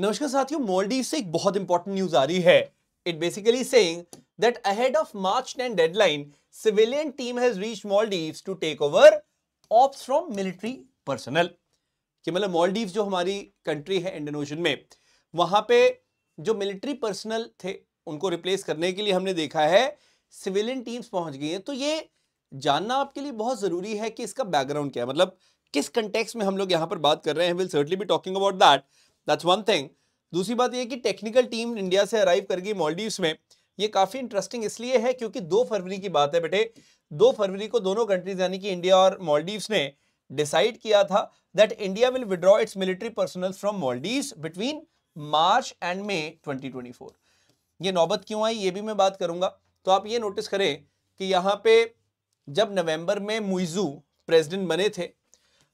नमस्कार साथियों मॉलडीव से एक बहुत इंपॉर्टेंट न्यूज आ रही है it basically saying that ahead of March 10 deadline civilian team has reach Maldives to take over ops from military personnel कि मतलब मॉलडीव जो हमारी कंट्री है इंडियन ओशन में वहां पे जो मिलिट्री पर्सनल थे उनको रिप्लेस करने के लिए हमने देखा है सिविलियन टीम्स पहुंच गई हैं तो ये जानना आपके लिए बहुत ज़रूरी है कि इसका बैकग्राउंड क्या है मतलब किस कंटेक्स में हम लोग यहाँ पर बात कर रहे हैं will certainly be talking about that that's one thing दूसरी बात यह कि टेक्निकल टीम इंडिया से अराइव कर गई मॉलडीव में ये काफ़ी इंटरेस्टिंग इसलिए है क्योंकि दो फरवरी की बात है बेटे दो फरवरी को दोनों कंट्रीज यानी कि इंडिया और मॉलडीव्स ने डिसाइड किया था that India will withdraw its military personnel from Maldives between March and May twenty ये नौबत क्यों आई ये भी मैं बात करूंगा तो आप ये नोटिस करें कि यहाँ पे जब नवंबर में मुइजू प्रेसिडेंट बने थे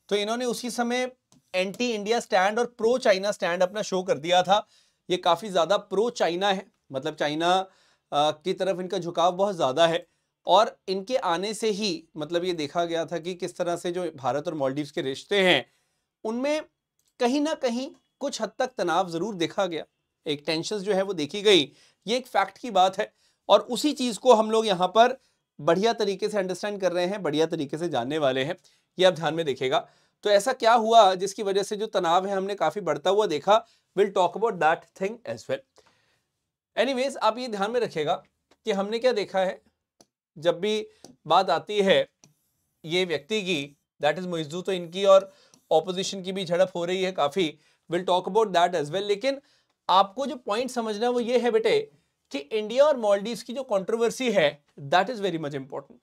तो इन्होंने उसी समय एंटी इंडिया स्टैंड और प्रो चाइना स्टैंड अपना शो कर दिया था ये काफ़ी ज़्यादा प्रो चाइना है मतलब चाइना की तरफ इनका झुकाव बहुत ज़्यादा है और इनके आने से ही मतलब ये देखा गया था कि किस तरह से जो भारत और मॉलडीव के रिश्ते हैं उनमें कहीं ना कहीं कुछ हद तक तनाव ज़रूर देखा गया एक टेंशन जो है वो देखी गई ये एक फैक्ट की बात है और उसी चीज़ को हम लोग यहाँ पर बढ़िया तरीके से अंडरस्टैंड कर रहे हैं बढ़िया तरीके से जानने वाले हैं ये आप ध्यान में देखेगा तो ऐसा क्या हुआ जिसकी वजह से जो तनाव है हमने काफ़ी बढ़ता हुआ देखा will talk about that thing as well anyways आप ये ध्यान में रखेगा कि हमने क्या देखा है जब भी बात आती है ये व्यक्ति की दैट इज़ मुइजू तो इनकी और ऑपोजिशन की भी झड़प हो रही है काफ़ी will talk about that as well लेकिन आपको जो पॉइंट समझना है वो ये है बेटे कि इंडिया और मॉलडीव की जो कंट्रोवर्सी है that is very much important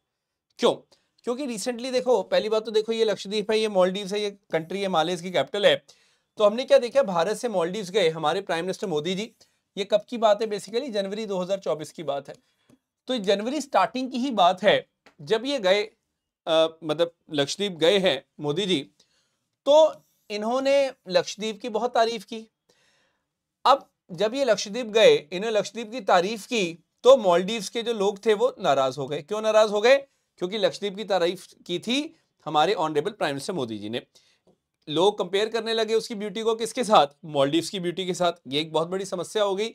क्यों क्योंकि रिसेंटली देखो पहली बात तो देखो ये लक्षद्वीप है ये मॉलडीव है ये कंट्री है मालेज की कैपिटल है तो हमने क्या देखा भारत से मॉलडीव गए हमारे प्राइम मिनिस्टर मोदी जी ये कब की बात है बेसिकली जनवरी 2024 की बात है तो जनवरी स्टार्टिंग की ही बात है जब ये गए मतलब लक्षद्वीप गए हैं मोदी जी तो इन्होंने लक्षद्वीप की बहुत तारीफ की अब जब ये लक्षद्वीप गए इन्होंने लक्षद्वीप की तारीफ की तो मॉलडीव्स के जो लोग थे वो नाराज हो गए क्यों नाराज हो गए क्योंकि लक्षदीप की तारीफ की थी हमारे honourable prime minister Modi ji ने लोग कंपेयर करने लगे उसकी ब्यूटी को किसके साथ मॉलडीव्स की ब्यूटी के साथ ये एक बहुत बड़ी समस्या हो गई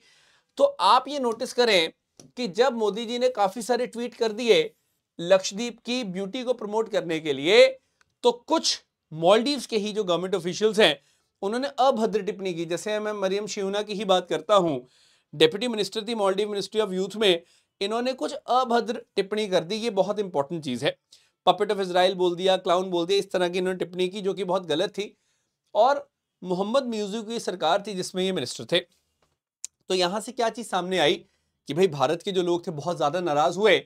तो आप ये नोटिस करें कि जब मोदी जी ने काफ़ी सारे ट्वीट कर दिए लक्षदीप की ब्यूटी को प्रमोट करने के लिए तो कुछ मॉलडीव के ही जो गवर्नमेंट ऑफिशियल्स हैं उन्होंने अभद्र टिप्पणी की जैसे मैं मरियम शिवना की ही बात करता हूं डेप्यूटी मिनिस्टर थी मॉलडीव मिनिस्ट्री ऑफ यूथ में इन्होंने कुछ अभद्र टिप्पणी कर दी ये बहुत इंपॉर्टेंट चीज़ है पपेट ऑफ इसराइल बोल दिया क्लाउन बोल दिया इस तरह की इन्होंने टिप्पणी की जो कि बहुत गलत थी और मोहम्मद म्यूजू की सरकार थी जिसमें ये मिनिस्टर थे तो यहाँ से क्या चीज़ सामने आई कि भाई भारत के जो लोग थे बहुत ज़्यादा नाराज़ हुए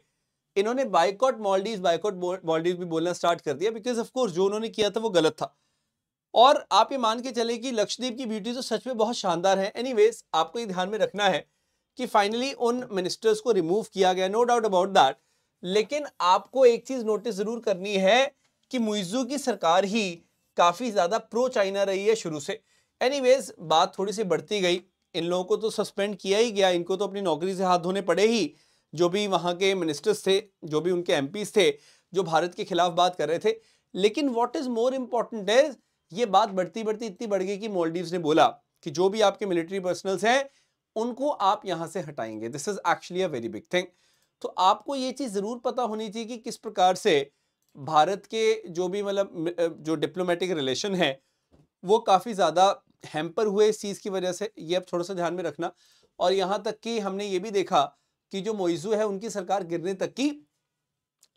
इन्होंने बाइकआउट मॉल्डीज बाइकआउट मॉल्डीज भी बोलना स्टार्ट कर दिया बिकॉज ऑफकोर्स जो उन्होंने किया था वो गलत था और आप ये मान के चले कि लक्षदीप की ब्यूटी तो सच में बहुत शानदार है एनीवेज आपको ये ध्यान में रखना है कि फाइनली उन मिनिस्टर्स को रिमूव किया गया नो डाउट अबाउट दैट लेकिन आपको एक चीज नोटिस जरूर करनी है कि मुइजू की सरकार ही काफ़ी ज़्यादा प्रो चाइना रही है शुरू से एनीवेज बात थोड़ी सी बढ़ती गई इन लोगों को तो सस्पेंड किया ही गया इनको तो अपनी नौकरी से हाथ धोने पड़े ही जो भी वहाँ के मिनिस्टर्स थे जो भी उनके एम थे जो भारत के खिलाफ बात कर रहे थे लेकिन what is more important is ये बात बढ़ती बढ़ती इतनी बढ़ गई कि मॉलडीव्स ने बोला कि जो भी आपके मिलिट्री पर्सनल्स हैं उनको आप यहाँ से हटाएंगे this is actually a very big thing तो आपको ये चीज़ ज़रूर पता होनी चाहिए कि किस प्रकार से भारत के जो भी मतलब जो डिप्लोमेटिक रिलेशन है वो काफ़ी ज़्यादा हैम्पर हुए इस चीज़ की वजह से ये आप थोड़ा सा ध्यान में रखना और यहाँ तक कि हमने ये भी देखा कि जो मोइजू है उनकी सरकार गिरने तक की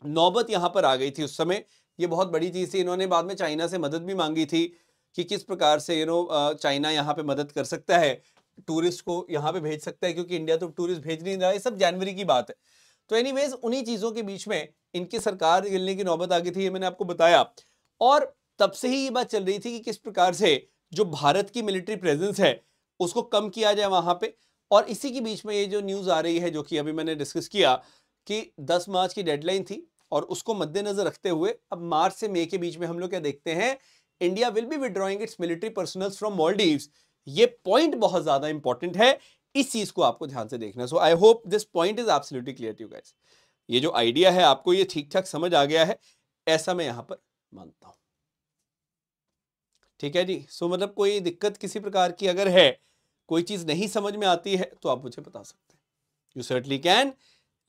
नौबत यहाँ पर आ गई थी उस समय ये बहुत बड़ी चीज़ थी इन्होंने बाद में चाइना से मदद भी मांगी थी कि किस प्रकार से यू नो चाइना यहाँ पे मदद कर सकता है टूरिस्ट को यहाँ पे भेज सकता है क्योंकि इंडिया तो टूरिस्ट भेज नहीं रहा है सब जनवरी की बात है तो एनी उन्हीं चीज़ों के बीच में इनकी सरकार गिलने की नौबत आ गई थी ये मैंने आपको बताया और तब से ही ये बात चल रही थी कि किस प्रकार से जो भारत की मिलिट्री प्रेजेंस है उसको कम किया जाए वहां पे और इसी के बीच में ये जो न्यूज़ आ रही है जो कि अभी मैंने डिस्कस किया कि 10 मार्च की डेडलाइन थी और उसको मद्देनजर रखते हुए अब मार्च से मई के बीच में हम लोग क्या देखते हैं India will be withdrawing its military personnel from Maldives ये पॉइंट बहुत ज़्यादा इंपॉर्टेंट है इस चीज़ को आपको ध्यान से देखना so I hope this point is absolutely clear to guys ये जो आइडिया है आपको ये ठीक ठाक समझ आ गया है ऐसा मैं यहां पर मानता हूं ठीक है जी सो so, मतलब कोई दिक्कत किसी प्रकार की अगर है कोई चीज़ नहीं समझ में आती है तो आप मुझे बता सकते हैं you certainly can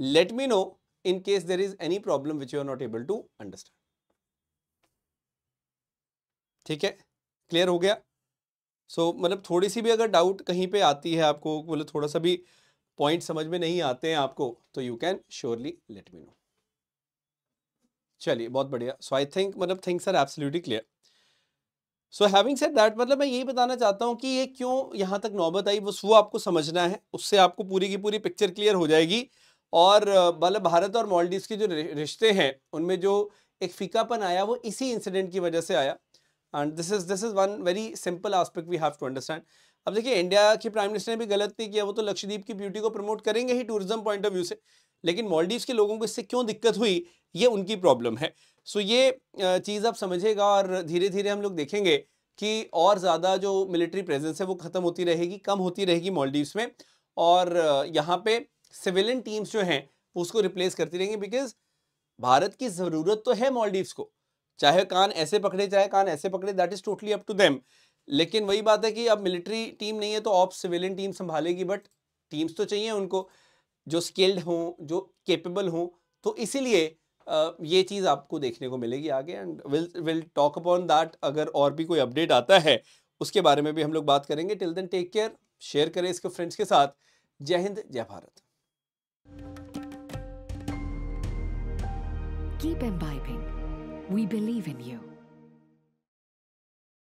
let me know in case there is any problem which you are not able to understand ठीक है क्लियर हो गया सो so, मतलब थोड़ी सी भी अगर डाउट कहीं पे आती है आपको मतलब थोड़ा सा भी पॉइंट समझ में नहीं आते हैं आपको तो you can surely let me know चलिए बहुत बढ़िया सो आई थिंक मतलब things are absolutely clear so having said that मतलब मैं यही बताना चाहता हूँ कि ये क्यों यहाँ तक नौबत आई बस वो आपको समझना है उससे आपको पूरी की पूरी पिक्चर क्लियर हो जाएगी और मतलब भारत और मॉलडीव के जो रिश्ते हैं उनमें जो एक फीकापन आया वो इसी इंसिडेंट की वजह से आया and this is this is one very simple aspect we have to understand अब देखिए इंडिया के प्राइम मिनिस्टर ने भी गलत नहीं किया वो तो लक्षद्वीप की ब्यूटी को प्रमोट करेंगे ही टूरिज्म पॉइंट ऑफ व्यू से लेकिन मॉलडीव के लोगों को इससे क्यों दिक्कत हुई ये उनकी प्रॉब्लम है सो so, ये चीज़ आप समझेगा और धीरे धीरे हम लोग देखेंगे कि और ज़्यादा जो मिलिट्री प्रेजेंस है वो ख़त्म होती रहेगी कम होती रहेगी मॉलडीव्स में और यहाँ पे सिविलियन टीम्स जो हैं उसको रिप्लेस करती रहेंगी बिकॉज भारत की ज़रूरत तो है मॉलडीव्स को चाहे कान ऐसे पकड़े चाहे कान ऐसे पकड़े that is totally up to them लेकिन वही बात है कि अब मिलिट्री टीम नहीं है तो ऑफ सिविलियन टीम संभालेगी बट टीम्स तो चाहिए उनको जो स्किल्ड हों जो केपेबल हों तो इसीलिए ये चीज़ आपको देखने को मिलेगी आगे and will will talk upon that अगर और भी कोई अपडेट आता है उसके बारे में भी हम लोग बात करेंगे till then take care share करें इसके फ्रेंड्स के साथ जय हिंद जय Bharat Keep imbibing. We believe in you.